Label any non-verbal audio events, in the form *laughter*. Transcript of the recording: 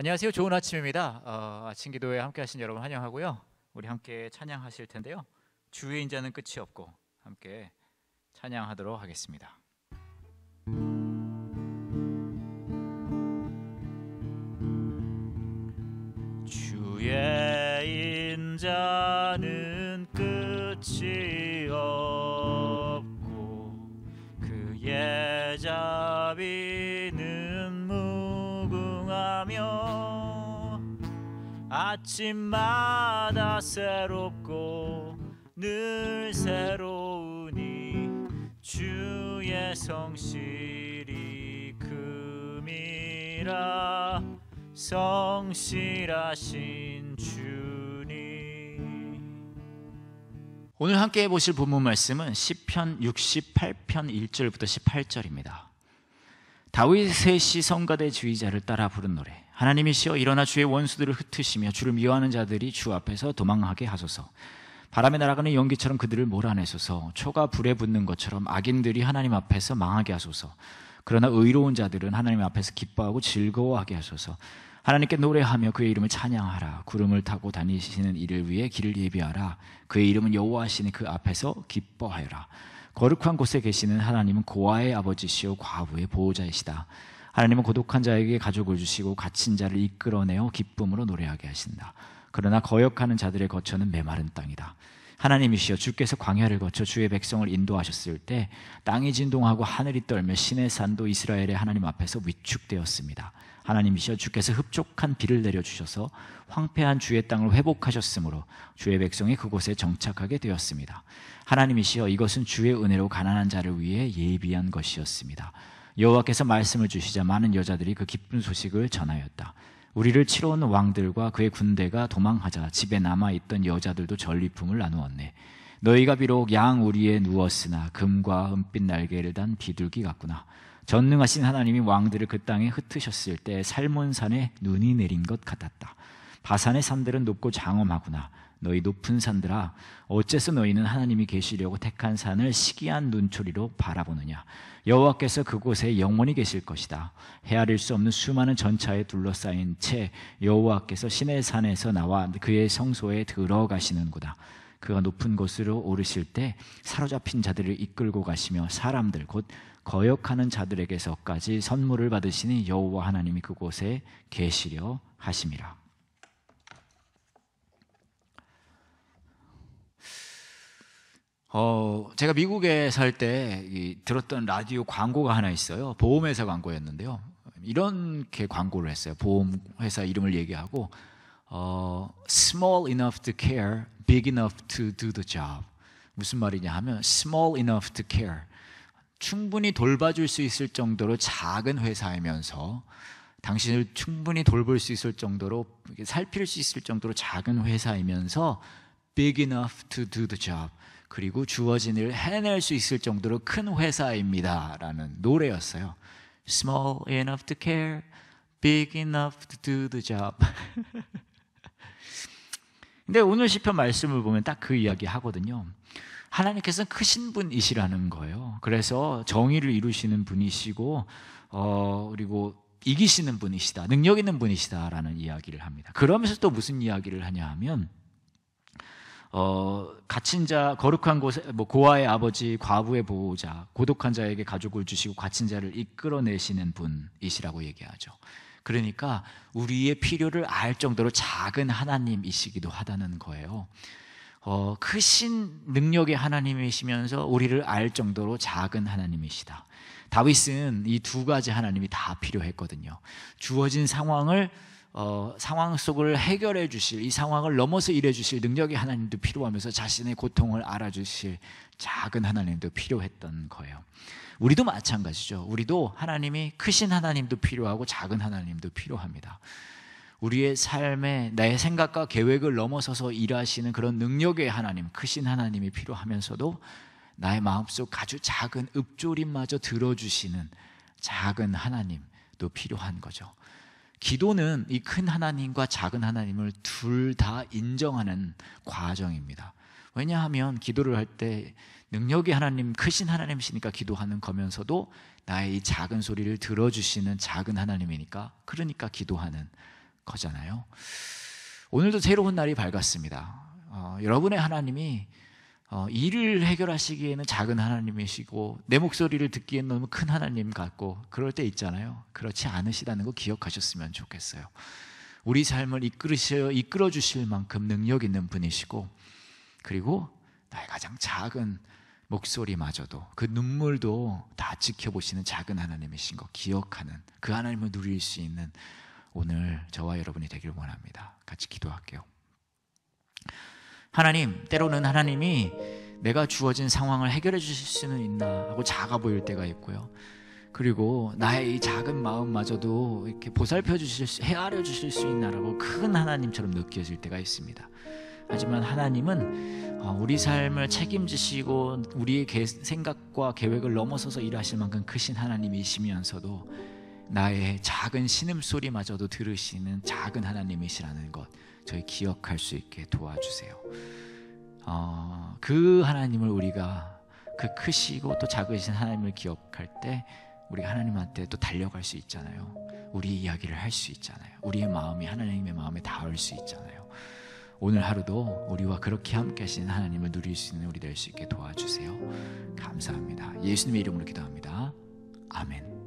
안녕하세요. 좋은 아침입니다. 어, 아침 기도에 함께 하신 여러분 환영하고요. 우리 함께 찬양하실 텐데요. 주의 인자는 끝이 없고 함께 찬양하도록 하겠습니다. 주의 인자는 끝이 없고 그의 자비 아침마다 새롭고 늘 새로우니 주의 성실이 금이라 성실하신 주님 오늘 함께 보실 본문 말씀은 시편 68편 1절부터 18절입니다. 다윗의 시성가대 주의자를 따라 부른 노래 하나님이시여 일어나 주의 원수들을 흩으시며 주를 미워하는 자들이 주 앞에서 도망하게 하소서. 바람에 날아가는 연기처럼 그들을 몰아내소서. 초가 불에 붙는 것처럼 악인들이 하나님 앞에서 망하게 하소서. 그러나 의로운 자들은 하나님 앞에서 기뻐하고 즐거워하게 하소서. 하나님께 노래하며 그의 이름을 찬양하라. 구름을 타고 다니시는 이를 위해 길을 예비하라. 그의 이름은 여호와시니 그 앞에서 기뻐하여라. 거룩한 곳에 계시는 하나님은 고아의 아버지시요 과부의 보호자이시다. 하나님은 고독한 자에게 가족을 주시고 갇힌 자를 이끌어내어 기쁨으로 노래하게 하신다. 그러나 거역하는 자들의 거처는 메마른 땅이다. 하나님이시여 주께서 광야를 거쳐 주의 백성을 인도하셨을 때 땅이 진동하고 하늘이 떨며 신의 산도 이스라엘의 하나님 앞에서 위축되었습니다. 하나님이시여 주께서 흡족한 비를 내려주셔서 황폐한 주의 땅을 회복하셨으므로 주의 백성이 그곳에 정착하게 되었습니다. 하나님이시여 이것은 주의 은혜로 가난한 자를 위해 예비한 것이었습니다. 여호와께서 말씀을 주시자 많은 여자들이 그 기쁜 소식을 전하였다. 우리를 치러온 왕들과 그의 군대가 도망하자 집에 남아있던 여자들도 전리품을 나누었네. 너희가 비록 양 우리에 누웠으나 금과 은빛 날개를 단 비둘기 같구나. 전능하신 하나님이 왕들을 그 땅에 흩으셨을 때 살몬산에 눈이 내린 것 같았다. 바산의 산들은 높고 장엄하구나. 너희 높은 산들아 어째서 너희는 하나님이 계시려고 택한 산을 시기한 눈초리로 바라보느냐 여호와께서 그곳에 영원히 계실 것이다 헤아릴 수 없는 수많은 전차에 둘러싸인 채 여호와께서 신의 산에서 나와 그의 성소에 들어가시는구나 그가 높은 곳으로 오르실 때 사로잡힌 자들을 이끌고 가시며 사람들 곧 거역하는 자들에게서까지 선물을 받으시니 여호와 하나님이 그곳에 계시려 하심이라 어, 제가 미국에 살 때 들었던 라디오 광고가 하나 있어요. 보험회사 광고였는데요. 이렇게 광고를 했어요. 보험회사 이름을 얘기하고, 어, small enough to care, big enough to do the job. 무슨 말이냐 하면, small enough to care. 충분히 돌봐줄 수 있을 정도로 작은 회사이면서, 당신을 충분히 돌볼 수 있을 정도로, 살필 수 있을 정도로 작은 회사이면서, big enough to do the job. 그리고 주어진 일을 해낼 수 있을 정도로 큰 회사입니다. 라는 노래였어요. Small enough to care, big enough to do the job. *laughs* 근데 오늘 시편 말씀을 보면 딱 그 이야기 하거든요. 하나님께서는 크신 분이시라는 거예요. 그래서 정의를 이루시는 분이시고, 어, 그리고 이기시는 분이시다. 능력 있는 분이시다라는 이야기를 합니다. 그러면서 또 무슨 이야기를 하냐 하면 어, 갇힌 자 거룩한 곳에 뭐 고아의 아버지 과부의 보호자 고독한 자에게 가족을 주시고 갇힌 자를 이끌어내시는 분이시라고 얘기하죠. 그러니까 우리의 필요를 알 정도로 작은 하나님이시기도 하다는 거예요. 어, 크신 능력의 하나님이시면서 우리를 알 정도로 작은 하나님이시다. 다윗은 이 두 가지 하나님이 다 필요했거든요. 주어진 상황을 어, 상황 속을 해결해 주실 이 상황을 넘어서 일해 주실 능력이 하나님도 필요하면서 자신의 고통을 알아주실 작은 하나님도 필요했던 거예요. 우리도 마찬가지죠. 우리도 하나님이 크신 하나님도 필요하고 작은 하나님도 필요합니다. 우리의 삶에 나 생각과 계획을 넘어서서 일하시는 그런 능력의 하나님, 크신 하나님이 필요하면서도 나의 마음속 아주 작은 읍조림마저 들어주시는 작은 하나님도 필요한 거죠. 기도는 이 큰 하나님과 작은 하나님을 둘 다 인정하는 과정입니다. 왜냐하면 기도를 할 때능력이 하나님, 크신 하나님이시니까 기도하는 거면서도 나의 이 작은 소리를 들어주시는 작은 하나님이니까 그러니까 기도하는 거잖아요. 오늘도 새로운 날이 밝았습니다. 어, 여러분의 하나님이 어, 일을 해결하시기에는 작은 하나님이시고 내 목소리를 듣기에는 너무 큰 하나님 같고 그럴 때 있잖아요. 그렇지 않으시다는 거 기억하셨으면 좋겠어요. 우리 삶을 이끌으셔 이끌어 주실 만큼 능력 있는 분이시고 그리고 나의 가장 작은 목소리마저도 그 눈물도 다 지켜보시는 작은 하나님이신 거 기억하는 그 하나님을 누릴 수 있는 오늘 저와 여러분이 되길 원합니다. 같이 기도할게요. 하나님, 때로는 하나님이 내가 주어진 상황을 해결해 주실 수는 있나 하고 작아 보일 때가 있고요. 그리고 나의 이 작은 마음마저도 이렇게 보살펴 주실 수, 헤아려 주실 수 있나라고 큰 하나님처럼 느껴질 때가 있습니다. 하지만 하나님은 어, 우리 삶을 책임지시고 우리의 생각과 계획을 넘어서서 일하실 만큼 크신 하나님이시면서도 나의 작은 신음소리마저도 들으시는 작은 하나님이시라는 것. 저희 기억할 수 있게 도와주세요. 어, 그 하나님을 우리가 그 크시고 또 작으신 하나님을 기억할 때 우리가 하나님한테 또 달려갈 수 있잖아요. 우리 이야기를 할 수 있잖아요. 우리의 마음이 하나님의 마음에 닿을 수 있잖아요. 오늘 하루도 우리와 그렇게 함께 하시는 하나님을 누릴 수 있는 우리 될 수 있게 도와주세요. 감사합니다. 예수님의 이름으로 기도합니다. 아멘.